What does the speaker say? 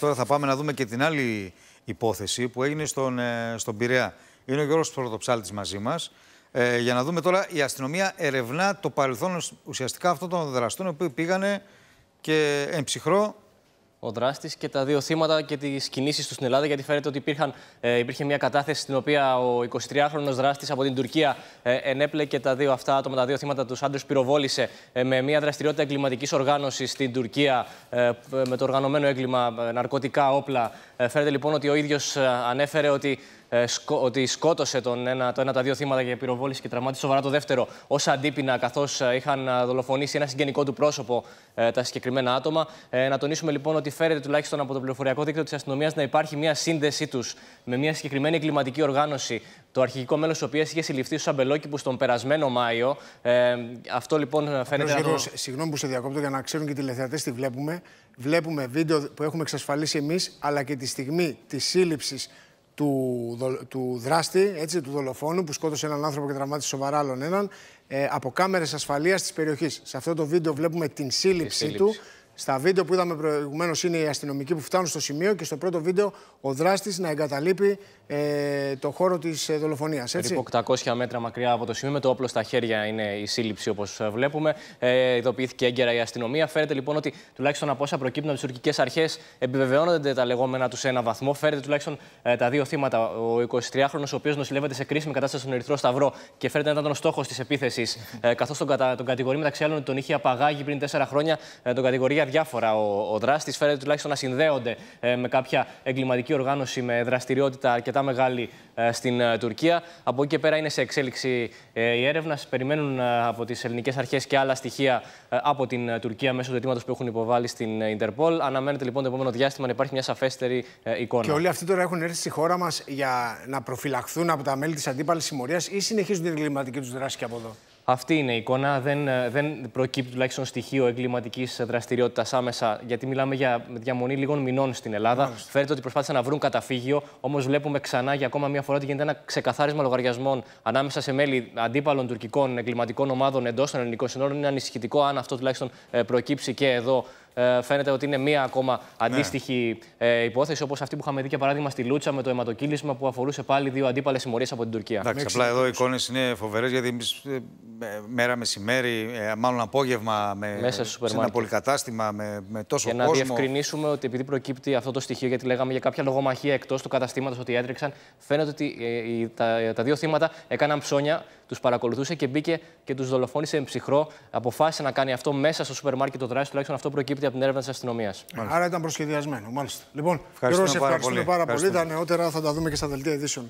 Τώρα θα πάμε να δούμε και την άλλη υπόθεση που έγινε στον, ε, στον Πειραιά. Είναι ο Γιώργος Πρωτοψάλτης μαζί μας. Ε, για να δούμε τώρα, η αστυνομία ερευνά το παρελθόν ουσιαστικά αυτών των δραστών, οι οποίοι πήγανε και εμψυχρό ο δράστης και τα δύο θύματα και τις κινήσεις τους στην Ελλάδα. Γιατί φαίνεται ότι υπήρχαν, ε, υπήρχε μια κατάθεση στην οποία ο 23χρονο δράστης από την Τουρκία ε, ενέπλεκε τα δύο αυτά άτομα, τα δύο θύματα τους άντρες πυροβόλησε ε, με μια δραστηριότητα εγκληματικής οργάνωσης στην Τουρκία με το οργανωμένο έγκλημα ναρκωτικά όπλα. φαίνεται λοιπόν ότι ο ίδιος ανέφερε ότι ε, σκο, ότι σκότωσε τον ένα, το ένα τα δύο θύματα για πυροβόληση και τραυμάτισε σοβαρά το δεύτερο ως αντίπεινα, καθώς ε, είχαν ε, δολοφονήσει ένα συγγενικό του πρόσωπο ε, τα συγκεκριμένα άτομα. Ε, να τονίσουμε λοιπόν ότι φέρεται τουλάχιστον από το πληροφοριακό δίκτυο της αστυνομίας να υπάρχει μια σύνδεσή τους με μια συγκεκριμένη εγκληματική οργάνωση, το αρχηγικό μέλος της οποίας είχε συλληφθεί στου Αμπελόκηπους τον περασμένο Μάιο. Ε, αυτό λοιπόν φαίνεται. Απλώς, να... Συγγνώμη που σε διακόπτω για να ξέρουν και οι τηλεθεατές τι βλέπουμε. Βλέπουμε βίντεο που έχουμε εξασφαλίσει εμείς, αλλά και τη στιγμή της σύλληψης του, του δράστη, έτσι, του δολοφόνου που σκότωσε έναν άνθρωπο και τραυμάτισε σοβαρά άλλον έναν, ε, από κάμερες ασφαλείας της περιοχής. Σε αυτό το βίντεο βλέπουμε την σύλληψη. του. Στα βίντεο που είδαμε προηγουμένως είναι οι αστυνομικοί που φτάνουν στο σημείο και στο πρώτο βίντεο ο δράστης να εγκαταλείπει ε, το χώρο της ε, δολοφονίας. Περίπου 800 μέτρα μακριά από το σημείο, με το όπλο στα χέρια είναι η σύλληψη όπως ε, βλέπουμε. Ε, ειδοποιήθηκε έγκαιρα η αστυνομία. Φαίνεται λοιπόν ότι τουλάχιστον από όσα προκύπτουν από τις τουρκικές αρχές επιβεβαιώνονται τα λεγόμενα τους σε ένα βαθμό. Φαίνεται τουλάχιστον ε, τα δύο θύματα. Ο 23χρονο, ο οποίος νοσηλεύεται σε κρίσιμη κατάσταση στον Ερυθρό Σταυρό και φαίνεται να ήταν ο στόχος της επίθεσης, ε, καθώς τον, κατα... τον κατηγορεί μεταξύ άλλων ότι τον είχε απαγάγει πριν 4 χρόνια, ε, τον κατηγορεί διάφορα ο, ο δράστη. Φαίνεται τουλάχιστον να συνδέονται ε, με κάποια εγκληματική οργάνωση με δραστηριότητα αρκετά μεγάλη ε, στην ε, Τουρκία. Από εκεί και πέρα είναι σε εξέλιξη η έρευνα. Περιμένουν από τις ελληνικές αρχές και άλλα στοιχεία από την Τουρκία μέσω του αιτήματος που έχουν υποβάλει στην Ιντερπολ. Αναμένεται λοιπόν το επόμενο διάστημα να υπάρχει μια σαφέστερη εικόνα. Και όλοι αυτοί τώρα έχουν έρθει στη χώρα μας για να προφυλαχθούν από τα μέλη της αντίπαλης συμμορίας ή συνεχίζουν την εγκληματική τους δράση και από εδώ. Αυτή είναι η εικόνα. Δεν, ε, δεν προκύπτει τουλάχιστον στοιχείο εγκληματικής δραστηριότητας άμεσα, γιατί μιλάμε για διαμονή λίγων μηνών στην Ελλάδα. Μάλιστα. Φέρεται ότι προσπάθησαν να βρουν καταφύγιο, όμως βλέπουμε ξανά για ακόμα μία φορά ότι γίνεται ένα ξεκαθάρισμα λογαριασμών ανάμεσα σε μέλη αντίπαλων τουρκικών εγκληματικών ομάδων εντός των ελληνικών συνόρων. Είναι ανησυχητικό αν αυτό τουλάχιστον ε, προκύψει και εδώ ε, φαίνεται ότι είναι μία ακόμα ναι. αντίστοιχη ε, υπόθεση, όπως αυτή που είχαμε δει για παράδειγμα στη Λούτσα με το αιματοκύλισμα που αφορούσε πάλι δύο αντίπαλες συμμορίες από την Τουρκία. Εντάξει, απλά εδώ οι εικόνες είναι φοβερές γιατί εμείς ε, μέρα μεσημέρι, μάλλον απόγευμα, με, Μέσα σε ένα πολυκατάστημα με, με τόσο κόσμο. Και να διευκρινίσουμε ότι επειδή προκύπτει αυτό το στοιχείο, γιατί λέγαμε για κάποια λογομαχία εκτός του καταστήματος ότι έτρεξαν, φαίνεται ότι τα, τα δύο θύματα έκαναν ψώνια τους παρακολουθούσε και μπήκε και τους δολοφόνησε με ψυχρό. Αποφάσισε να κάνει αυτό μέσα στο σούπερ μάρκετ το δράση, τουλάχιστον αυτό προκύπτει από την έρευνα της αστυνομίας. Άρα ήταν προσχεδιασμένο, μάλιστα. Λοιπόν, Γιώργο, ευχαριστούμε, πάρα, πάρα πολύ. Τα νεότερα θα τα δούμε και στα δελτία ειδήσεων.